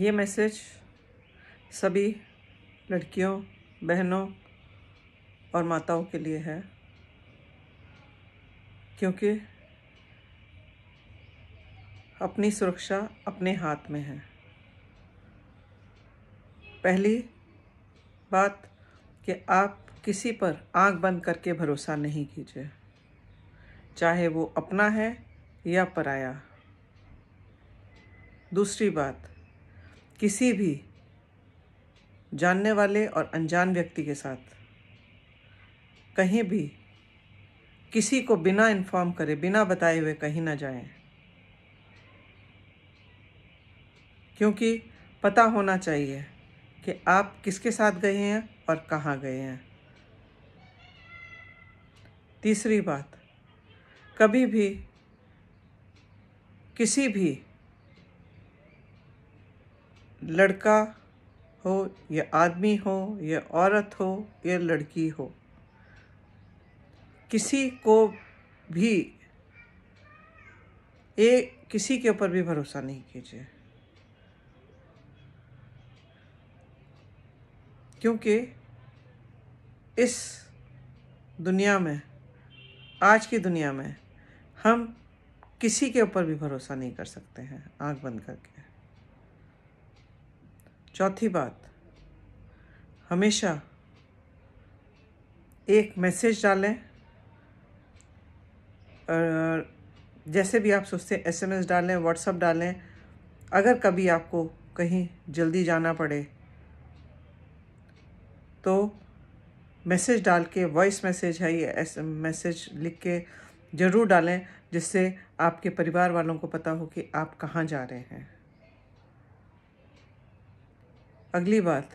ये मैसेज सभी लड़कियों बहनों और माताओं के लिए है क्योंकि अपनी सुरक्षा अपने हाथ में है पहली बात कि आप किसी पर आंख बंद करके भरोसा नहीं कीजिए चाहे वो अपना है या पराया दूसरी बात किसी भी जानने वाले और अनजान व्यक्ति के साथ कहीं भी किसी को बिना इन्फॉर्म करे बिना बताए हुए कहीं ना जाएं क्योंकि पता होना चाहिए कि आप किसके साथ गए हैं और कहाँ गए हैं तीसरी बात कभी भी किसी भी लड़का हो या आदमी हो या औरत हो या लड़की हो किसी को भी ये किसी के ऊपर भी भरोसा नहीं कीजिए क्योंकि इस दुनिया में आज की दुनिया में हम किसी के ऊपर भी भरोसा नहीं कर सकते हैं आंख बंद करके चौथी बात हमेशा एक मैसेज डालें जैसे भी आप सोचते हैं एसएमएस डालें व्हाट्सअप डालें अगर कभी आपको कहीं जल्दी जाना पड़े तो मैसेज डाल के वॉइस मैसेज है या एस मैसेज लिख के ज़रूर डालें जिससे आपके परिवार वालों को पता हो कि आप कहाँ जा रहे हैं अगली बात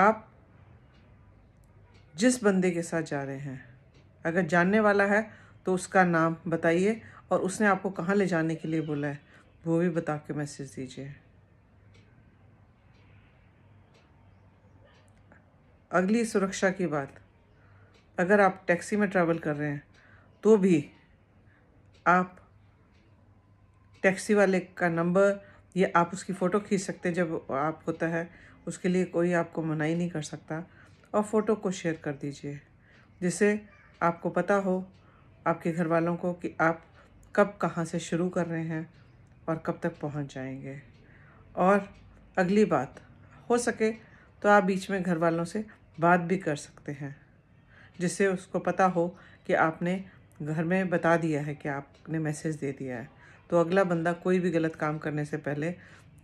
आप जिस बंदे के साथ जा रहे हैं अगर जानने वाला है तो उसका नाम बताइए और उसने आपको कहाँ ले जाने के लिए बोला है वो भी बता के मैसेज दीजिए अगली सुरक्षा की बात अगर आप टैक्सी में ट्रैवल कर रहे हैं तो भी आप टैक्सी वाले का नंबर ये आप उसकी फ़ोटो खींच सकते हैं जब आप होता है उसके लिए कोई आपको मनाही नहीं कर सकता और फ़ोटो को शेयर कर दीजिए जिससे आपको पता हो आपके घर वालों को कि आप कब कहाँ से शुरू कर रहे हैं और कब तक पहुँच जाएंगे और अगली बात हो सके तो आप बीच में घर वालों से बात भी कर सकते हैं जिससे उसको पता हो कि आपने घर में बता दिया है कि आपने मैसेज दे दिया है तो अगला बंदा कोई भी गलत काम करने से पहले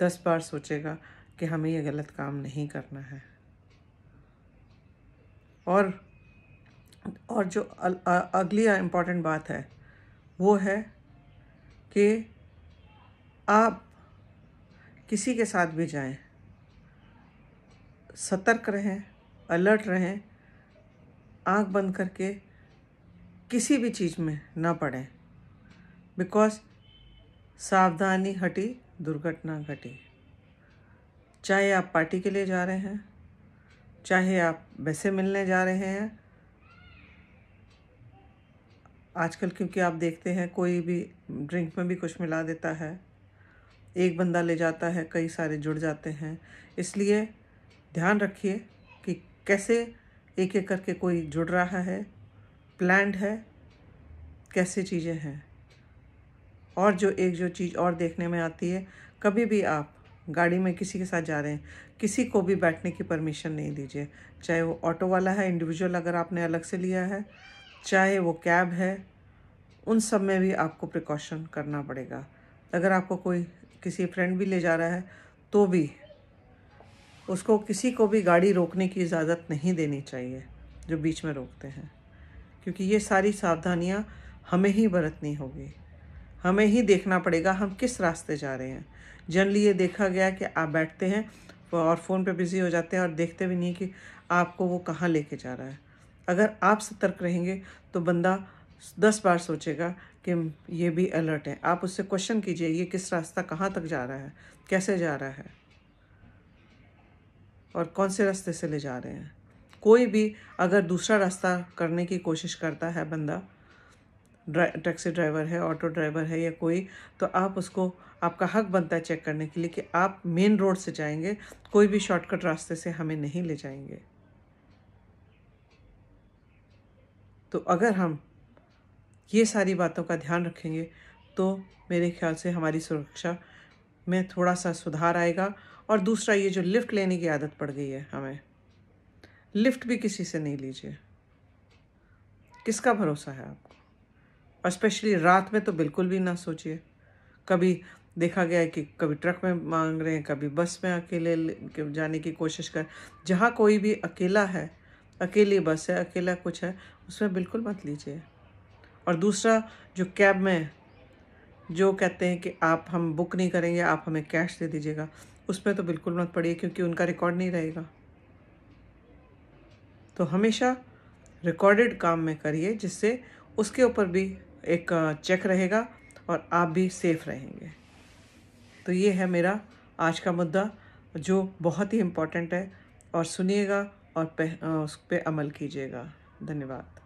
दस बार सोचेगा कि हमें यह गलत काम नहीं करना है और और जो अगली इम्पॉर्टेंट बात है वो है कि आप किसी के साथ भी जाएं सतर्क रहें अलर्ट रहें आंख बंद करके किसी भी चीज़ में ना पड़ें बिकॉज़ सावधानी हटी दुर्घटना घटी चाहे आप पार्टी के लिए जा रहे हैं चाहे आप वैसे मिलने जा रहे हैं आजकल क्योंकि आप देखते हैं कोई भी ड्रिंक में भी कुछ मिला देता है एक बंदा ले जाता है कई सारे जुड़ जाते हैं इसलिए ध्यान रखिए कि कैसे एक एक करके कोई जुड़ रहा है प्लान्ड है कैसे चीज़ें हैं और जो एक जो चीज़ और देखने में आती है कभी भी आप गाड़ी में किसी के साथ जा रहे हैं किसी को भी बैठने की परमिशन नहीं दीजिए चाहे वो ऑटो वाला है इंडिविजुअल अगर आपने अलग से लिया है चाहे वो कैब है उन सब में भी आपको प्रिकॉशन करना पड़ेगा अगर आपको कोई किसी फ्रेंड भी ले जा रहा है तो भी उसको किसी को भी गाड़ी रोकने की इजाज़त नहीं देनी चाहिए जो बीच में रोकते हैं क्योंकि ये सारी सावधानियाँ हमें ही बरतनी होगी हमें ही देखना पड़ेगा हम किस रास्ते जा रहे हैं जनरली ये देखा गया कि आप बैठते हैं और फ़ोन पे बिज़ी हो जाते हैं और देखते भी नहीं कि आपको वो कहाँ लेके जा रहा है अगर आप सतर्क रहेंगे तो बंदा दस बार सोचेगा कि ये भी अलर्ट है आप उससे क्वेश्चन कीजिए ये किस रास्ता कहाँ तक जा रहा है कैसे जा रहा है और कौन से रास्ते से ले जा रहे हैं कोई भी अगर दूसरा रास्ता करने की कोशिश करता है बंदा टैक्सी ड्राइवर है ऑटो ड्राइवर है या कोई तो आप उसको आपका हक बनता है चेक करने के लिए कि आप मेन रोड से जाएंगे कोई भी शॉर्टकट रास्ते से हमें नहीं ले जाएंगे तो अगर हम ये सारी बातों का ध्यान रखेंगे तो मेरे ख्याल से हमारी सुरक्षा में थोड़ा सा सुधार आएगा और दूसरा ये जो लिफ्ट लेने की आदत पड़ गई है हमें लिफ्ट भी किसी से नहीं लीजिए किसका भरोसा है आपको और स्पेशली रात में तो बिल्कुल भी ना सोचिए कभी देखा गया है कि कभी ट्रक में मांग रहे हैं कभी बस में अकेले जाने की कोशिश कर जहाँ कोई भी अकेला है अकेली बस है अकेला कुछ है उसमें बिल्कुल मत लीजिए और दूसरा जो कैब में जो कहते हैं कि आप हम बुक नहीं करेंगे आप हमें कैश दे दीजिएगा उसमें तो बिल्कुल मत पड़िए क्योंकि उनका रिकॉर्ड नहीं रहेगा तो हमेशा रिकॉर्डेड काम में करिए जिससे उसके ऊपर भी एक चेक रहेगा और आप भी सेफ रहेंगे तो ये है मेरा आज का मुद्दा जो बहुत ही इम्पोर्टेंट है और सुनिएगा और उस पर अमल कीजिएगा धन्यवाद